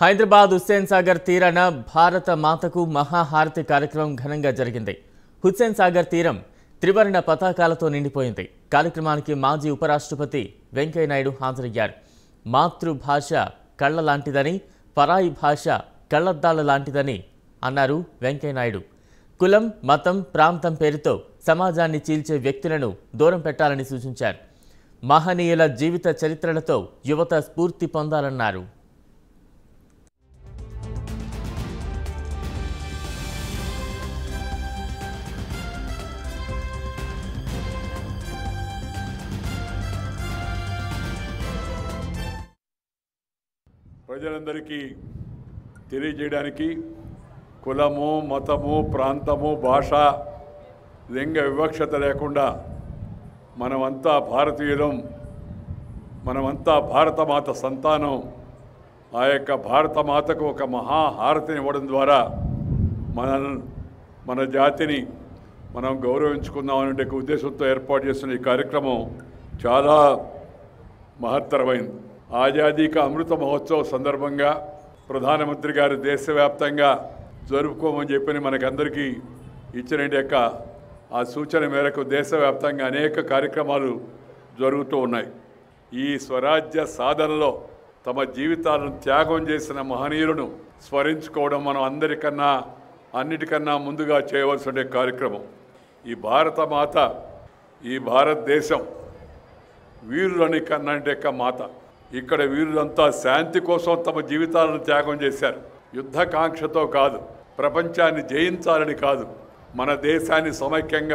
హైదరాబాద్ హుస్సేన్ సాగర్ తీరాన భారత మాతకు మహాహారతి కార్యక్రమం ఘనంగా జరిగింది హుస్సేన్ సాగర్ తీరం త్రివర్ణ పతాకాలతో నిండిపోయింది కార్యక్రమానికి మాజీ ఉపరాష్ట్రపతి వెంకయ్యనాయుడు హాజరయ్యారు మాతృభాష కళ్ళ లాంటిదని పరాయి భాష కళ్ళద్దాల లాంటిదని అన్నారు వెంకయ్యనాయుడు కులం మతం ప్రాంతం పేరుతో సమాజాన్ని చీల్చే వ్యక్తులను దూరం పెట్టాలని సూచించారు మహనీయుల జీవిత చరిత్రలతో యువత స్ఫూర్తి పొందాలన్నారు ప్రజలందరికీ తెలియజేయడానికి కులము మతము ప్రాంతము భాష లింగ వివక్షత లేకుండా మనమంతా భారతీయులం మనమంతా భారతమాత సంతానం ఆ యొక్క భారతమాతకు ఒక మహాహారతిని ఇవ్వడం ద్వారా మన మన జాతిని మనం గౌరవించుకుందామనే ఉద్దేశంతో ఏర్పాటు చేస్తున్న ఈ కార్యక్రమం చాలా మహత్తరమైంది ఆజాదీ కా అమృత మహోత్సవ సందర్భంగా ప్రధానమంత్రి గారు దేశవ్యాప్తంగా జరుపుకోమని చెప్పని మనకందరికీ ఇచ్చిన యొక్క ఆ సూచన మేరకు దేశవ్యాప్తంగా అనేక కార్యక్రమాలు జరుగుతూ ఉన్నాయి ఈ స్వరాజ్య సాధనలో తమ జీవితాలను త్యాగం చేసిన మహనీయులను స్మరించుకోవడం మనం అందరికన్నా అన్నిటికన్నా ముందుగా చేయవలసిన కార్యక్రమం ఈ భారత మాత ఈ భారతదేశం వీరులని కన్నా మాత ఇక్కడ వీరులంతా శాంతి కోసం తమ జీవితాలను త్యాగం చేశారు యుద్ధకాంక్షతో కాదు ప్రపంచాన్ని జయించాలని కాదు మన దేశాన్ని సమైక్యంగా